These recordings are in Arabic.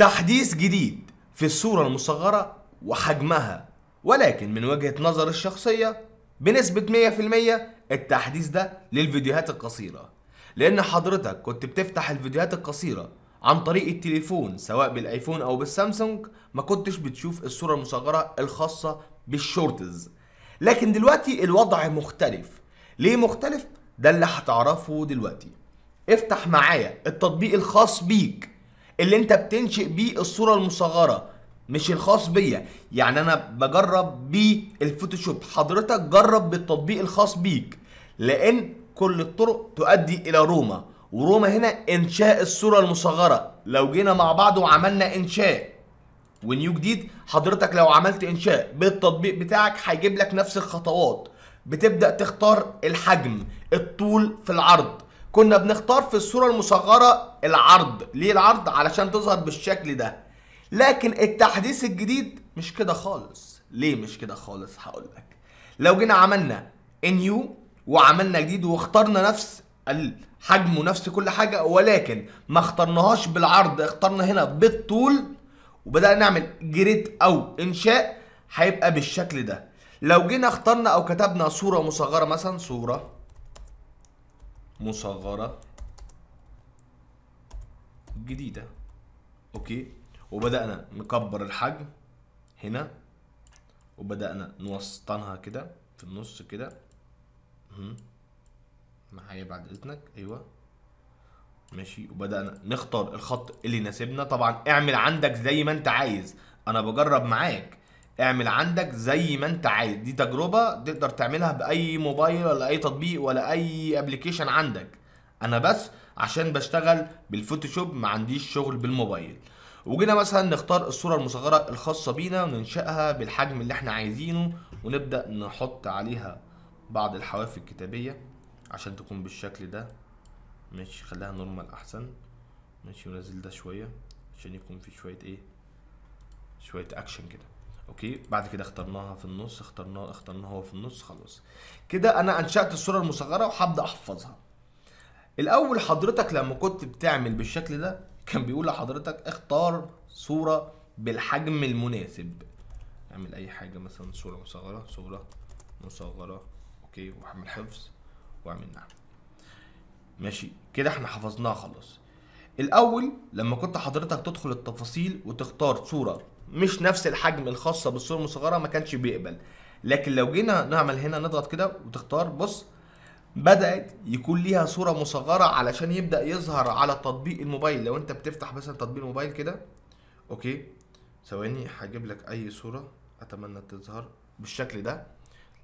تحديث جديد في الصورة المصغرة وحجمها ولكن من وجهة نظر الشخصية بنسبة 100% التحديث ده للفيديوهات القصيرة لأن حضرتك كنت بتفتح الفيديوهات القصيرة عن طريق التليفون سواء بالايفون او بالسامسونج ما كنتش بتشوف الصورة المصغرة الخاصة بالشورتز لكن دلوقتي الوضع مختلف ليه مختلف؟ ده اللي هتعرفه دلوقتي افتح معايا التطبيق الخاص بيك اللي انت بتنشئ بيه الصوره المصغره مش الخاص بيا يعني انا بجرب بالفوتوشوب حضرتك جرب بالتطبيق الخاص بيك لان كل الطرق تؤدي الى روما وروما هنا انشاء الصوره المصغره لو جينا مع بعض وعملنا انشاء ونيو جديد حضرتك لو عملت انشاء بالتطبيق بتاعك هيجيب لك نفس الخطوات بتبدا تختار الحجم الطول في العرض كنا بنختار في الصورة المصغرة العرض ليه العرض علشان تظهر بالشكل ده لكن التحديث الجديد مش كده خالص ليه مش كده خالص هقول لك لو جينا عملنا نيو وعملنا جديد واخترنا نفس الحجم ونفس كل حاجة ولكن ما اخترناهاش بالعرض اخترنا هنا بالطول وبدأنا نعمل جريد او انشاء هيبقى بالشكل ده لو جينا اخترنا او كتبنا صورة مصغرة مثلا صورة مصغرة جديدة اوكي وبدأنا نكبر الحجم هنا وبدأنا نوسطنها كده في النص كده معايا بعد اذنك ايوه ماشي وبدأنا نختار الخط اللي يناسبنا طبعا اعمل عندك زي ما انت عايز انا بجرب معاك اعمل عندك زي ما انت عايز دي تجربه تقدر تعملها باي موبايل ولا اي تطبيق ولا اي ابلكيشن عندك انا بس عشان بشتغل بالفوتوشوب ما عنديش شغل بالموبايل وجينا مثلا نختار الصوره المصغره الخاصه بينا وننشئها بالحجم اللي احنا عايزينه ونبدا نحط عليها بعض الحواف الكتابيه عشان تكون بالشكل ده ماشي خليها نورمال احسن ماشي ونزل ده شويه عشان يكون في شويه ايه شويه اكشن كده اوكي بعد كده اخترناها في النص اخترناها اخترناها هو في النص خلاص كده انا انشات الصوره المصغره وهبدا احفظها الاول حضرتك لما كنت بتعمل بالشكل ده كان بيقول لحضرتك اختار صوره بالحجم المناسب اعمل اي حاجه مثلا صوره مصغره صوره مصغره اوكي واعمل حفظ واعمل نعم ماشي كده احنا حفظناها خلاص الاول لما كنت حضرتك تدخل التفاصيل وتختار صوره مش نفس الحجم الخاصه بالصوره المصغره ما كانش بيقبل لكن لو جينا نعمل هنا نضغط كده وتختار بص بدات يكون ليها صوره مصغره علشان يبدا يظهر على تطبيق الموبايل لو انت بتفتح مثلا تطبيق الموبايل كده اوكي ثواني هجيب لك اي صوره اتمنى تظهر بالشكل ده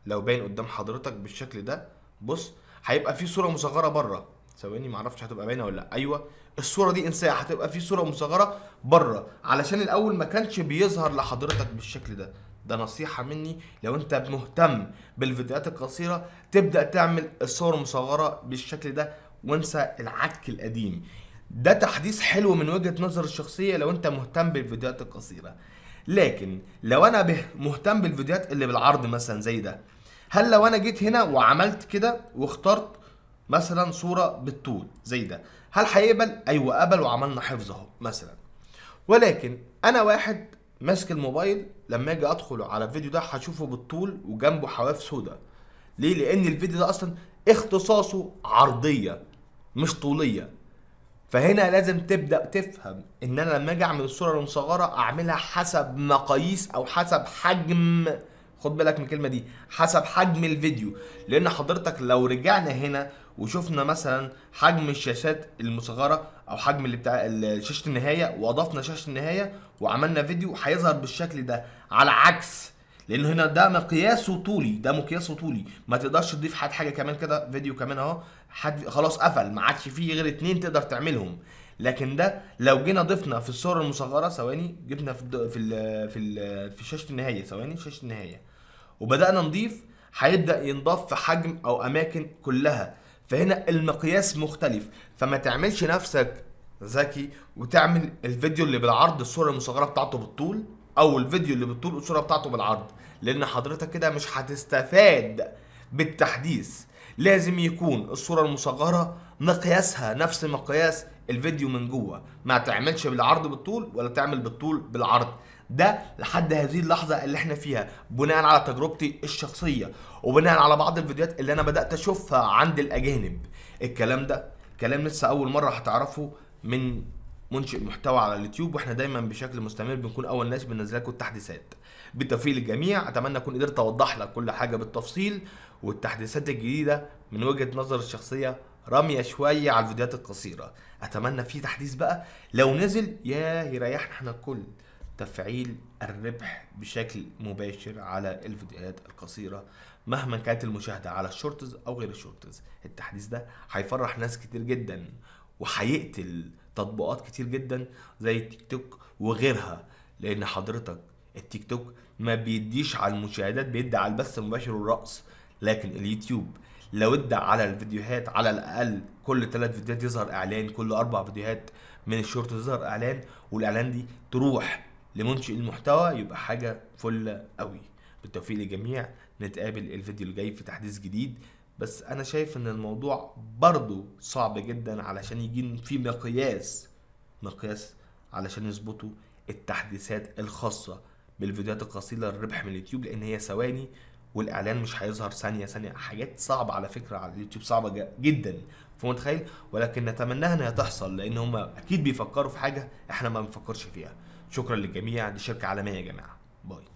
لو باين قدام حضرتك بالشكل ده بص هيبقى في صوره مصغره بره ثواني معرفش هتبقى باينه ولا لا ايوه الصوره دي انساها هتبقى في صوره مصغره بره علشان الاول ما كانش بيظهر لحضرتك بالشكل ده ده نصيحة مني لو انت مهتم بالفيديوهات القصيرة تبدأ تعمل الصور المصغرة بالشكل ده وانسى العك القديم ده تحديث حلو من وجهة نظر الشخصية لو انت مهتم بالفيديوهات القصيرة لكن لو انا مهتم بالفيديوهات اللي بالعرض مثلا زي ده هل لو انا جيت هنا وعملت كده واخترت مثلا صوره بالطول زي ده هل هيقبل ايوه قبل وعملنا حفظ اهو مثلا ولكن انا واحد ماسك الموبايل لما اجي ادخل على الفيديو ده هشوفه بالطول وجنبه حواف سوداء ليه لان الفيديو ده اصلا اختصاصه عرضيه مش طوليه فهنا لازم تبدا تفهم ان انا لما اجي اعمل الصوره المصغره اعملها حسب مقاييس او حسب حجم خد بالك من الكلمه دي حسب حجم الفيديو لان حضرتك لو رجعنا هنا وشفنا مثلا حجم الشاشات المصغره او حجم اللي بتاع شاشه النهايه واضفنا شاشه النهايه وعملنا فيديو هيظهر بالشكل ده على عكس لان هنا ده مقياسه طولي ده مقياسه طولي ما تقدرش تضيف حد حاجه كمان كده فيديو كمان اهو حد خلاص قفل ما عادش فيه غير اتنين تقدر تعملهم لكن ده لو جينا ضفنا في الصوره المصغره ثواني جبنا في في في, ال في شاشه النهايه ثواني شاشه النهايه وبدانا نضيف هيبدا ينضاف في حجم او اماكن كلها فهنا المقياس مختلف فما تعملش نفسك ذكي وتعمل الفيديو اللي بالعرض الصوره المصغره بتاعته بالطول او الفيديو اللي بالطول الصوره بتاعته بالعرض لان حضرتك كده مش هتستفاد بالتحديث لازم يكون الصوره المصغره مقياسها نفس مقياس الفيديو من جوه ما تعملش بالعرض بالطول ولا تعمل بالطول بالعرض ده لحد هذه اللحظه اللي احنا فيها بناء على تجربتي الشخصيه وبناء على بعض الفيديوهات اللي انا بدات اشوفها عند الاجانب الكلام ده كلام لسه اول مره هتعرفه من منشئ محتوى على اليوتيوب واحنا دايما بشكل مستمر بنكون اول ناس بننزل لكم التحديثات بالتوفيق للجميع اتمنى اكون قدرت اوضح لك كل حاجه بالتفصيل والتحديثات الجديده من وجهه نظر الشخصيه راميه شويه على الفيديوهات القصيره اتمنى في تحديث بقى لو نزل يا يريحنا احنا الكل تفعيل الربح بشكل مباشر على الفيديوهات القصيرة مهما كانت المشاهدة على الشورتز أو غير الشورتز التحديث ده هيفرح ناس كتير جدا وهيقتل تطبيقات كتير جدا زي تيك توك وغيرها لأن حضرتك التيك توك ما بيديش على المشاهدات بيدي على البث المباشر والرقص لكن اليوتيوب لو ادى على الفيديوهات على الاقل كل ثلاث فيديوهات يظهر اعلان كل اربع فيديوهات من الشورت يظهر اعلان والاعلان دي تروح لمنشئ المحتوى يبقى حاجه فله قوي بالتوفيق للجميع نتقابل الفيديو الجاي في تحديث جديد بس انا شايف ان الموضوع برضو صعب جدا علشان يجي في مقياس مقياس علشان يظبطوا التحديثات الخاصه بالفيديوهات القصيره الربح من اليوتيوب لان هي ثواني والاعلان مش هيظهر ثانيه ثانيه حاجات صعبه على فكره على اليوتيوب صعبه جدا فهو متخيل ولكن نتمناها انها تحصل لان هم اكيد بيفكروا في حاجه احنا ما بنفكرش فيها شكرا للجميع دي شركه عالميه يا جماعه باي